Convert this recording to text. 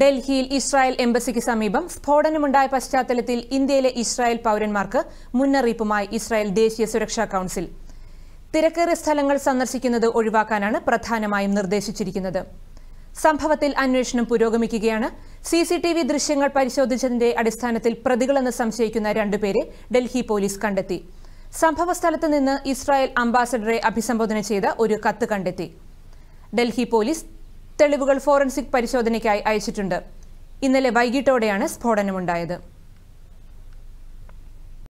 ഡൽഹിയിൽ ഇസ്രായേൽ എംബസിക്ക് സമീപം സ്ഫോടനമുണ്ടായ പശ്ചാത്തലത്തിൽ ഇന്ത്യയിലെ ഇസ്രായേൽ പൗരന്മാർക്ക് മുന്നറിയിപ്പുമായി ഇസ്രായേൽ ദേശീയ സുരക്ഷാ കൌൺസിൽ തിരക്കേറിയ സ്ഥലങ്ങൾ സന്ദർശിക്കുന്നത് ഒഴിവാക്കാനാണ് പ്രധാനമായും നിർദ്ദേശിച്ചിരിക്കുന്നത് സംഭവത്തിൽ അന്വേഷണം പുരോഗമിക്കുകയാണ് സി സി ടി വി ദൃശ്യങ്ങൾ പരിശോധിച്ചതിന്റെ അടിസ്ഥാനത്തിൽ പ്രതികളെന്ന് സംശയിക്കുന്ന രണ്ടുപേരെ ഡൽഹി പോലീസ് കണ്ടെത്തി സംഭവസ്ഥലത്ത് നിന്ന് ഇസ്രായേൽ അംബാസഡറെ അഭിസംബോധന ചെയ്ത ഒരു കത്ത് കണ്ടെത്തി ഡൽഹി പോലീസ് തെളിവുകൾ ഫോറൻസിക് പരിശോധനയ്ക്കായി അയച്ചിട്ടുണ്ട് ഇന്നലെ വൈകിട്ടോടെയാണ് സ്ഫോടനമുണ്ടായത്